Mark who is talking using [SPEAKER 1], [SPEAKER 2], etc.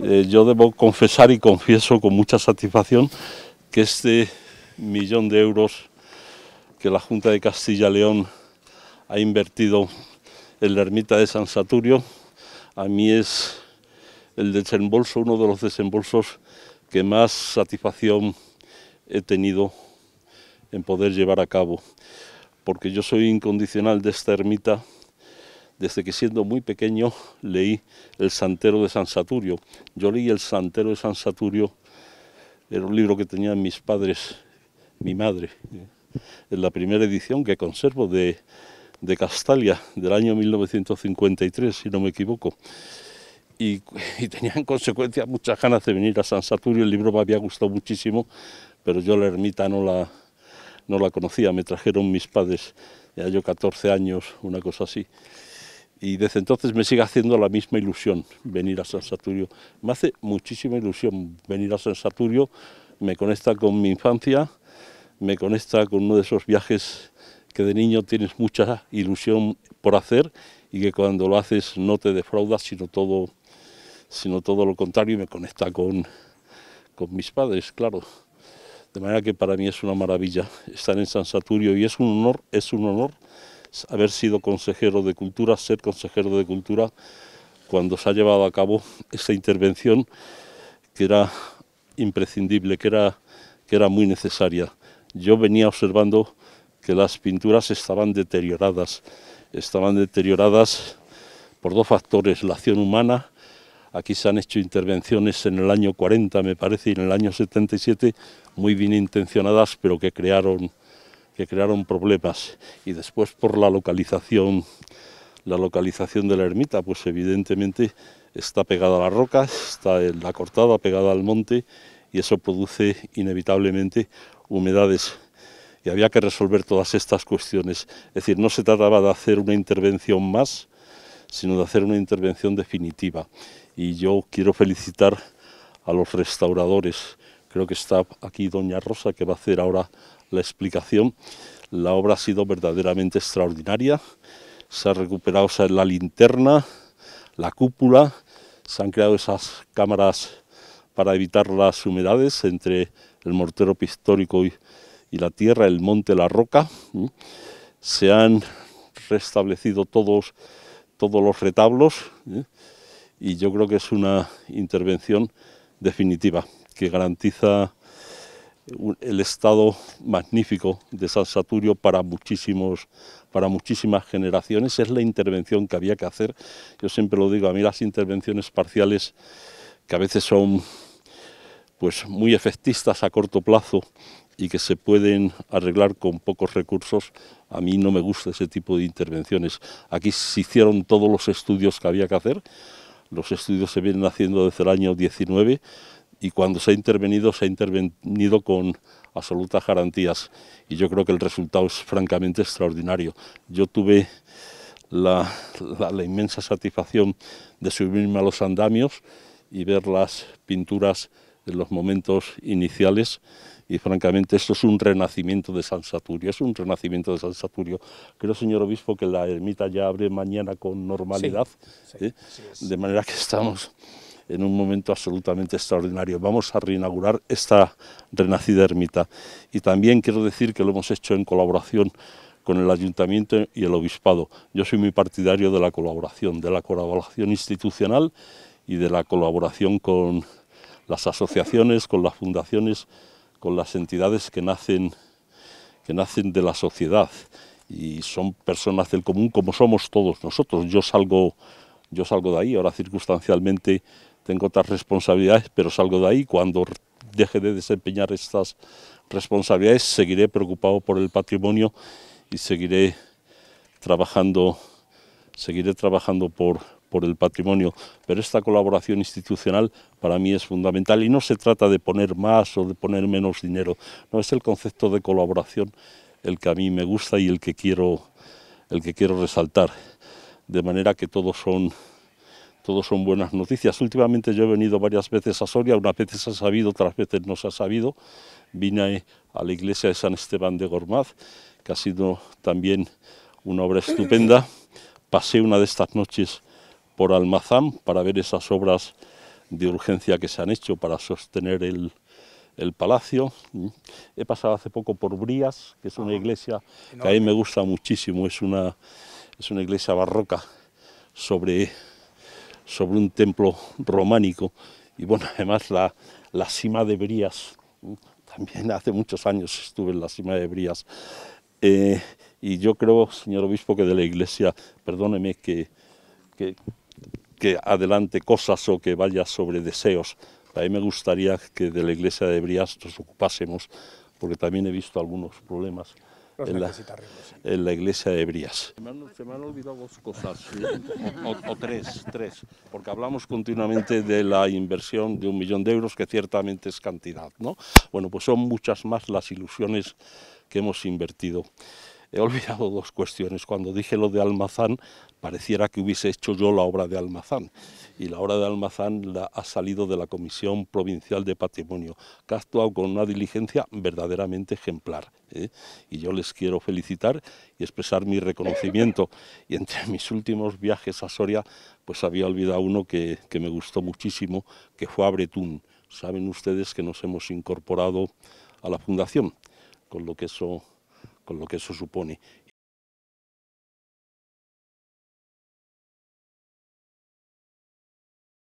[SPEAKER 1] Eh, yo debo confesar y confieso con mucha satisfacción que este millón de euros que la Junta de Castilla León ha invertido en la ermita de San Saturio, a mí es el desembolso, uno de los desembolsos que más satisfacción he tenido en poder llevar a cabo, porque yo soy incondicional de esta ermita, desde que siendo muy pequeño leí El Santero de San Saturio. Yo leí El Santero de San Saturio, era un libro que tenían mis padres, mi madre, eh, en la primera edición que conservo de, de Castalia, del año 1953, si no me equivoco. Y, y, tenía en consecuencia muchas ganas de venir a San Saturio, el libro me había gustado muchísimo, pero yo la ermita no la, no la conocía, me trajeron mis padres, ya yo 14 años, una cosa así y desde entonces me sigue haciendo la misma ilusión venir a San Saturio. Me hace muchísima ilusión venir a San Saturio, me conecta con mi infancia, me conecta con uno de esos viajes que de niño tienes mucha ilusión por hacer y que cuando lo haces no te defraudas, sino todo, sino todo lo contrario, y me conecta con, con mis padres, claro. De manera que para mí es una maravilla estar en San Saturio y es un honor, es un honor haber sido consejero de Cultura, ser consejero de Cultura, cuando se ha llevado a cabo esta intervención que era imprescindible, que era, que era muy necesaria. Yo venía observando que las pinturas estaban deterioradas, estaban deterioradas por dos factores, la acción humana, aquí se han hecho intervenciones en el año 40, me parece, y en el año 77, muy bien intencionadas, pero que crearon que crearon problemas y después por la localización, la localización de la ermita, pues evidentemente está pegada a la roca, está la cortada pegada al monte y eso produce inevitablemente humedades y había que resolver todas estas cuestiones. Es decir, no se trataba de hacer una intervención más, sino de hacer una intervención definitiva. Y yo quiero felicitar a los restauradores. Creo que está aquí doña Rosa, que va a hacer ahora la explicación. La obra ha sido verdaderamente extraordinaria. Se ha recuperado la linterna, la cúpula, se han creado esas cámaras para evitar las humedades entre el mortero pictórico y, la tierra, el monte, la roca. Se han restablecido todos, los retablos y yo creo que es una intervención definitiva que garantiza el estado magnífico de San Saturio para, muchísimos, para muchísimas generaciones. Es la intervención que había que hacer. Yo siempre lo digo, a mí las intervenciones parciales, que a veces son pues, muy efectistas a corto plazo y que se pueden arreglar con pocos recursos, a mí no me gusta ese tipo de intervenciones. Aquí se hicieron todos los estudios que había que hacer. Los estudios se vienen haciendo desde el año 19 y cuando se ha intervenido, se ha intervenido con absolutas garantías y yo creo que el resultado es francamente extraordinario. Yo tuve la, inmensa satisfacción de subirme a los andamios y ver las pinturas en los momentos iniciales y francamente esto es un renacimiento de San Saturio, es un renacimiento de San Saturio. Creo, señor obispo, que la ermita ya abre mañana con normalidad, ¿eh? de manera que estamos en un momento absolutamente extraordinario. Vamos a reinaugurar esta renacida ermita. Y también quiero decir que lo hemos hecho en colaboración con el ayuntamiento y el obispado. Yo soy muy partidario de la colaboración, de la colaboración institucional y de la colaboración con las asociaciones, con las fundaciones, con las entidades que nacen, que nacen de la sociedad y son personas del común como somos todos nosotros. Yo salgo, yo salgo de ahí, ahora circunstancialmente tengo otras responsabilidades, pero salgo de ahí. Cuando deje de desempeñar estas responsabilidades, seguiré preocupado por el patrimonio y seguiré trabajando, seguiré trabajando por, por el patrimonio, pero esta colaboración institucional para mí es fundamental y no se trata de poner más o de poner menos dinero, no es el concepto de colaboración el que a mí me gusta y el que quiero, el que quiero resaltar, de manera que todos son ...todos son buenas noticias. Últimamente yo he venido varias veces a Soria, unas veces se ha sabido, otras veces no se ha sabido. Vine a la iglesia de San Esteban de Gormaz, que ha sido también una obra estupenda. Pasé una de estas noches por Almazán para ver esas obras de urgencia que se han hecho para sostener el, el palacio. He pasado hace poco por Brías, que es una iglesia que a mí me gusta muchísimo, es una, es una iglesia barroca sobre sobre un templo románico y bueno, además la, la cima de Brías, uh, también hace muchos años estuve en la cima de Brías, eh, y yo creo, señor obispo, que de la iglesia, perdóneme que, que, que adelante cosas o que vaya sobre deseos, a mí me gustaría que de la iglesia de Brías nos ocupásemos, porque también he visto algunos problemas en la, en la, iglesia de Brías. Se me, han, olvidado dos cosas, o, o, tres, tres, porque hablamos continuamente de la inversión de un millón de euros, que ciertamente es cantidad, ¿no? Bueno, pues son muchas más las ilusiones que hemos invertido he olvidado dos cuestiones. Cuando dije lo de Almazán, pareciera que hubiese hecho yo la obra de Almazán. Y la obra de Almazán ha salido de la Comisión Provincial de Patrimonio, que ha actuado con una diligencia verdaderamente ejemplar. ¿eh? Y yo les quiero felicitar y expresar mi reconocimiento. Y entre mis últimos viajes a Soria, pues había olvidado uno que, que me gustó muchísimo, que fue a Bretún. Saben ustedes que nos hemos incorporado a la Fundación, con lo que eso con lo que eso supone